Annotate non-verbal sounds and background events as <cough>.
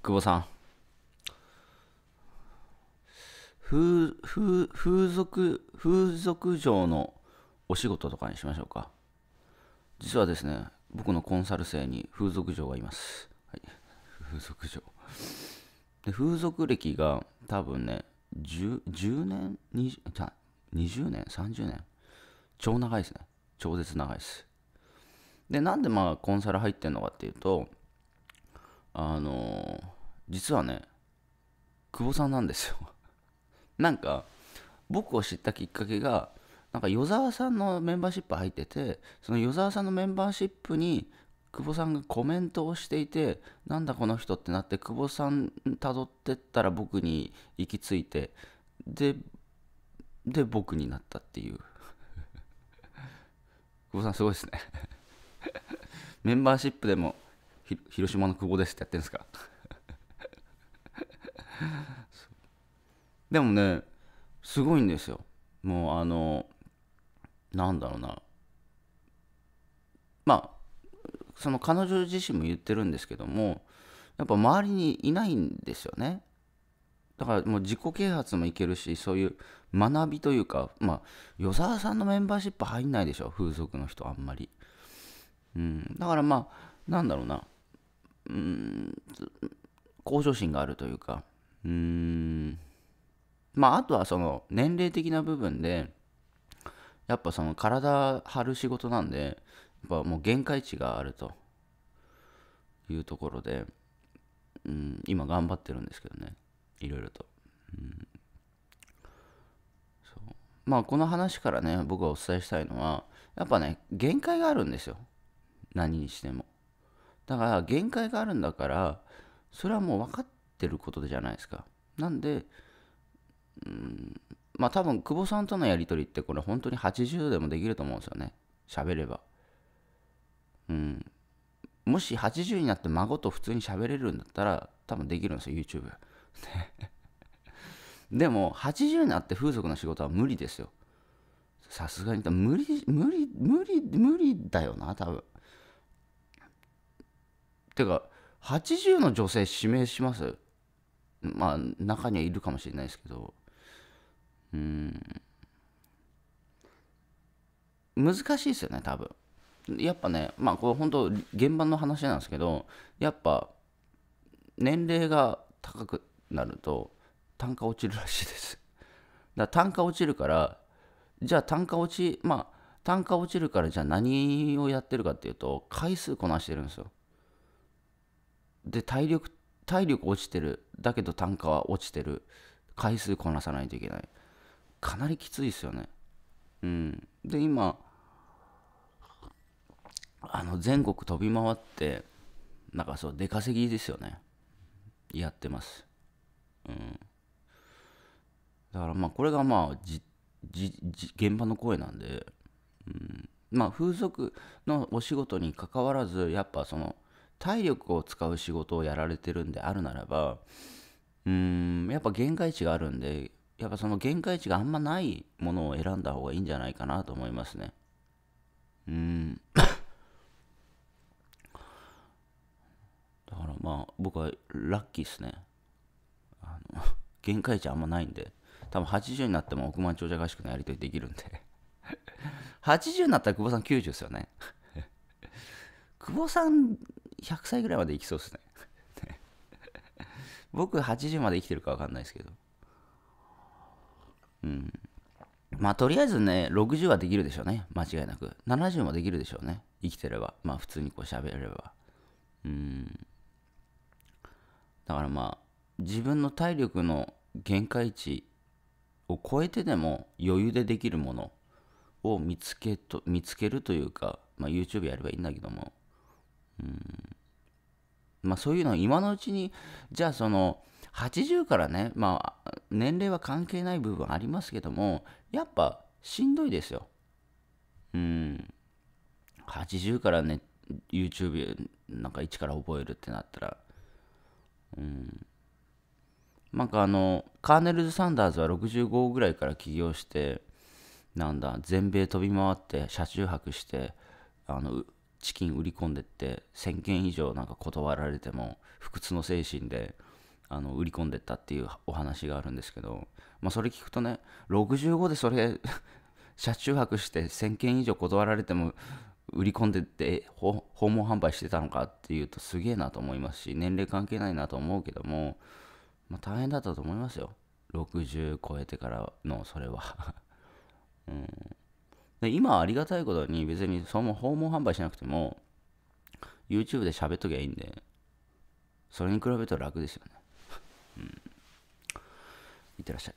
久保さん。風、風、風俗、風俗嬢のお仕事とかにしましょうか。実はですね、僕のコンサル生に風俗嬢がいます。はい、風俗嬢。で、風俗歴が多分ね、10, 10年 20, 20年 ?30 年超長いですね。超絶長いです。で、なんでまあコンサル入ってんのかっていうと、あの実はね久保さんなんですよ <laughs> なんか僕を知ったきっかけがなんか与沢さんのメンバーシップ入っててその与沢さんのメンバーシップに久保さんがコメントをしていてなんだこの人ってなって久保さんたどってったら僕に行き着いてでで僕になったっていう <laughs> 久保さんすごいですね <laughs> メンバーシップでも広島の久保ですってやってるんですか <laughs> でもねすごいんですよもうあのなんだろうなまあその彼女自身も言ってるんですけどもやっぱ周りにいないんですよねだからもう自己啓発もいけるしそういう学びというかまあ与沢さんのメンバーシップ入んないでしょ風俗の人あんまりうんだからまあなんだろうなうん、向上心があるというか、うん、まあ、あとはその年齢的な部分で、やっぱその体張る仕事なんで、やっぱもう限界値があるというところで、うん、今頑張ってるんですけどね、いろいろと。うんまあこの話からね僕がお伝えしたいのはやっぱね限界があるんですよ何にしてもだから限界があるんだからそれはもう分かってることじゃないですかなんでうんまあ多分久保さんとのやり取りってこれ本当に80でもできると思うんですよね喋ればうんもし80になって孫と普通に喋れるんだったら多分できるんですよ YouTube でも80になって風俗の仕事は無理ですよさすがに無理無理無理無理だよな多分てか80の女性指名しますまあ中にはいるかもしれないですけどうん難しいですよね多分やっぱねまあこれ本当現場の話なんですけどやっぱ年齢が高くなると単価落ちるらしいですだから単価落ちるからじゃあ単価落ちまあ単価落ちるからじゃあ何をやってるかっていうと回数こなしてるんですよで体力体力落ちてるだけど単価は落ちてる回数こなさないといけないかなりきついですよねうんで今あの全国飛び回ってなんかそう出稼ぎですよねやってますうんだからまあこれがまあじじじ現場の声なんで、うん、まあ風俗のお仕事にかかわらずやっぱその体力を使う仕事をやられてるんであるならばうーんやっぱ限界値があるんでやっぱその限界値があんまないものを選んだ方がいいんじゃないかなと思いますねうーん <laughs> だからまあ僕はラッキーっすねあの限界値あんまないんで多分80になっても億万長者合宿のやり取りできるんで80 <laughs> になったら久保さん90ですよね <laughs> 久保さん100歳ぐらいまで生きそうですね <laughs> 僕80まで生きてるか分かんないですけどうんまあとりあえずね60はできるでしょうね間違いなく70もできるでしょうね生きてればまあ普通にこう喋れればうんだからまあ自分の体力の限界値を超えてでも余裕でできるものを見つけと見つけるというか、まあ、YouTube やればいいんだけどもうんまあ、そういうの今のうちにじゃあその80からね、まあ、年齢は関係ない部分ありますけどもやっぱしんどいですよ。うん。80からね、YouTube なんか一から覚えるってなったら。うん。なんかあの、カーネルズ・サンダーズは65ぐらいから起業して、なんだ、全米飛び回って、車中泊して、あの、チキン売り込んでって1000件以上なんか断られても不屈の精神であの売り込んでったっていうお話があるんですけど、まあ、それ聞くとね65でそれ <laughs> 車中泊して1000件以上断られても売り込んでって訪問販売してたのかっていうとすげえなと思いますし年齢関係ないなと思うけども、まあ、大変だったと思いますよ60超えてからのそれは <laughs> うんで今ありがたいことに別にその訪問販売しなくても YouTube で喋っときゃいいんでそれに比べると楽ですよねうんいってらっしゃい